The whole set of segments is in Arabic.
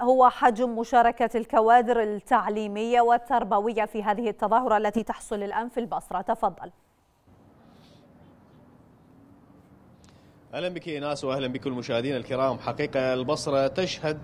هو حجم مشاركة الكوادر التعليمية والتربوية في هذه التظاهرة التي تحصل الآن في البصرة تفضل اهلا بك ايناس واهلا بكم المشاهدين الكرام حقيقه البصره تشهد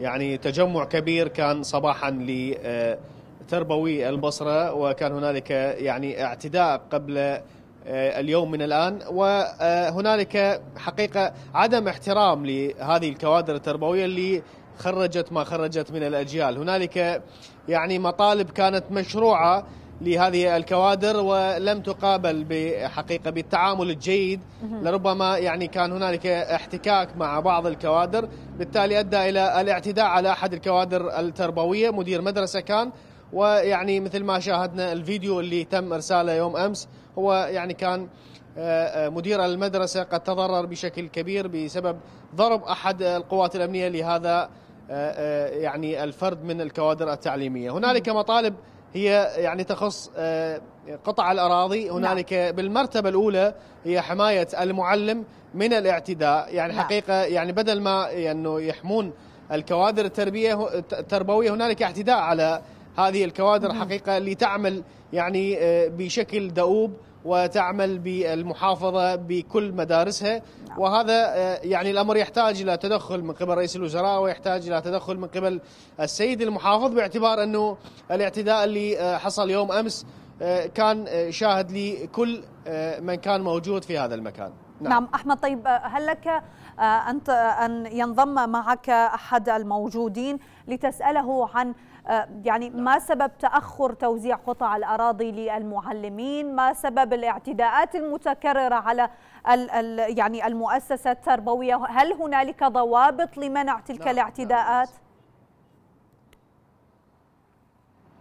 يعني تجمع كبير كان صباحا لتربوي البصره وكان هنالك يعني اعتداء قبل آه، اليوم من الآن وهنالك حقيقة عدم احترام لهذه الكوادر التربوية اللي خرجت ما خرجت من الأجيال هنالك يعني مطالب كانت مشروعة لهذه الكوادر ولم تقابل بحقيقة بالتعامل الجيد لربما يعني كان هنالك احتكاك مع بعض الكوادر بالتالي أدى إلى الاعتداء على أحد الكوادر التربوية مدير مدرسة كان ويعني مثل ما شاهدنا الفيديو اللي تم ارساله يوم امس هو يعني كان آه، آه، مدير المدرسة قد تضرر بشكل كبير بسبب ضرب أحد القوات الأمنية لهذا آه، يعني الفرد من الكوادر التعليمية هنالك مطالب هي يعني تخص قطع الأراضي نعم. هنالك نعم. بالمرتبة الأولى هي حماية المعلم من الاعتداء يعني نعم. حقيقة يعني بدل ما أنه يعني يحمون الكوادر التربية التربوية هنالك اعتداء على هذه الكوادر حقيقة اللي تعمل يعني آه، بشكل دؤوب وتعمل بالمحافظة بكل مدارسها نعم. وهذا آه، يعني الأمر يحتاج إلى تدخل من قبل رئيس الوزراء ويحتاج إلى تدخل من قبل السيد المحافظ باعتبار أنه الاعتداء اللي آه، حصل يوم أمس كان شاهد لكل من كان موجود في هذا المكان نعم. نعم أحمد طيب هل لك آه، أنت آه، أن ينضم معك أحد الموجودين لتسأله عن آه، يعني نعم. ما سبب تأخر توزيع قطع الأراضي للمعلمين ما سبب الاعتداءات المتكررة على ال ال يعني المؤسسة التربوية هل هنالك ضوابط لمنع تلك نعم. نعم، الاعتداءات نعم.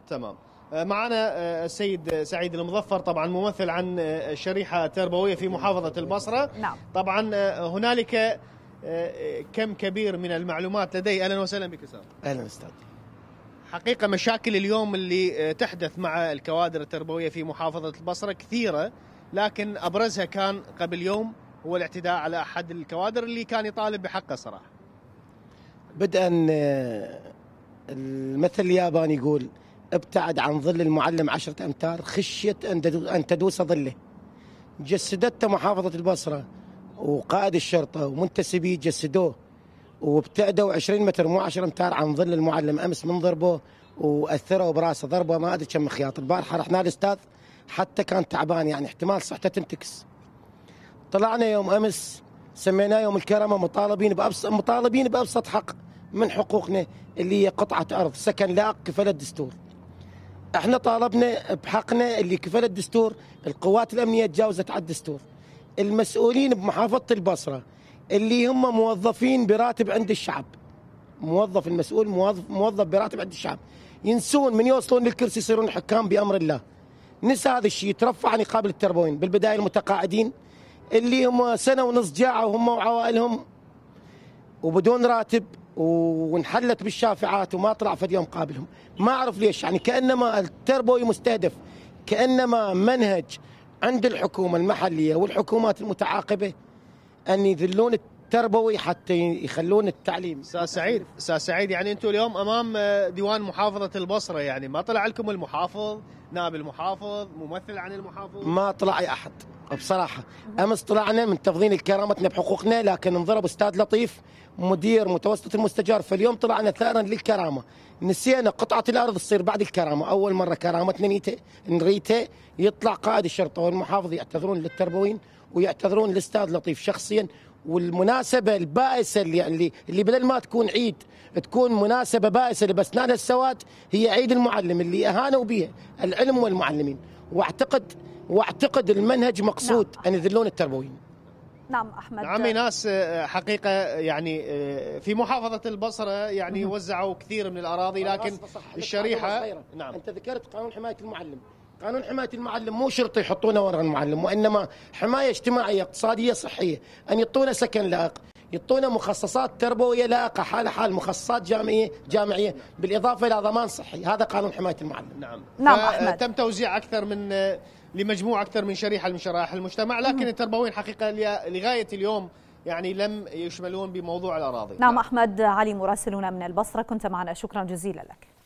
تمام آه، معنا آه، السيد سعيد المظفر طبعا ممثل عن آه، شريحة تربوية في محافظة البصرة نعم. طبعا هنالك كم كبير من المعلومات لدي أهلا وسهلا بك سار أهلا أستاذ حقيقة مشاكل اليوم اللي تحدث مع الكوادر التربوية في محافظة البصرة كثيرة لكن أبرزها كان قبل يوم هو الاعتداء على أحد الكوادر اللي كان يطالب بحقه صراحة بدءا المثل الياباني يقول ابتعد عن ظل المعلم عشرة أمتار خشية أن تدوس ظله جسدته محافظة البصرة وقائد الشرطة ومنتسبيه جسدوه وابتعدوا 20 متر مو 10 امتار عن ظل المعلم امس من ضربه واثروا براسه ضربه ما ادري كم خياط البارحه رحنا الاستاذ حتى كان تعبان يعني احتمال صحته تنتكس طلعنا يوم امس سميناه يوم الكرمه مطالبين بابسط مطالبين بابسط حق من حقوقنا اللي هي قطعه ارض سكن لائق كفاله الدستور احنا طالبنا بحقنا اللي كفل الدستور القوات الامنيه تجاوزت على الدستور المسؤولين بمحافظه البصره اللي هم موظفين براتب عند الشعب موظف المسؤول موظف موظف براتب عند الشعب ينسون من يوصلون للكرسي يصيرون حكام بامر الله نسى هذا الشيء يترفع عن نقاب التربوين بالبدايه المتقاعدين اللي هم سنه ونص جاعوا هم وعوائلهم وبدون راتب وانحلت بالشافعات وما طلع فد يوم قابلهم ما اعرف ليش يعني كانما التربوي مستهدف كانما منهج عند الحكومه المحليه والحكومات المتعاقبه ان يذلون التربوي حتى يخلون التعليم استاذ سعيد استاذ سعيد يعني انتم اليوم امام آه، ديوان محافظه البصره يعني ما طلع لكم المحافظ نائب المحافظ ممثل عن المحافظ ما طلع اي احد بصراحه امس طلعنا من تفضيل كرامتنا بحقوقنا لكن انضرب استاذ لطيف مدير متوسط المستجار فاليوم طلعنا ثارا للكرامه نسينا قطعه الارض تصير بعد الكرامه اول مره كرامتنا نيته نريته يطلع قائد الشرطه والمحافظ يعتذرون للتربوين ويعتذرون للاستاذ لطيف شخصيا والمناسبه البائسه اللي اللي, اللي بدل ما تكون عيد تكون مناسبه بائسه لبسنانها السواد هي عيد المعلم اللي اهانوا بها العلم والمعلمين واعتقد واعتقد المنهج مقصود نعم. ان يذلون التربويين نعم احمد عمي ناس آه، حقيقه يعني آه، في محافظه البصره يعني وزعوا كثير من الاراضي لكن الشريحه نعم انت ذكرت قانون حمايه المعلم قانون حمايه المعلم مو شرط يحطونه ورا المعلم وانما حمايه اجتماعيه اقتصاديه صحيه ان يعطونا سكن لائق يعطونا مخصصات تربويه لائقه حال حال مخصصات جامعيه جامعيه بالاضافه الى ضمان صحي هذا قانون حمايه المعلم نعم نعم احمد تم توزيع اكثر من لمجموعه اكثر من شريحه من شرائح المجتمع لكن التربويين حقيقه لغايه اليوم يعني لم يشملون بموضوع الاراضي نعم, نعم. احمد علي مراسلنا من البصره كنت معنا شكرا جزيلا لك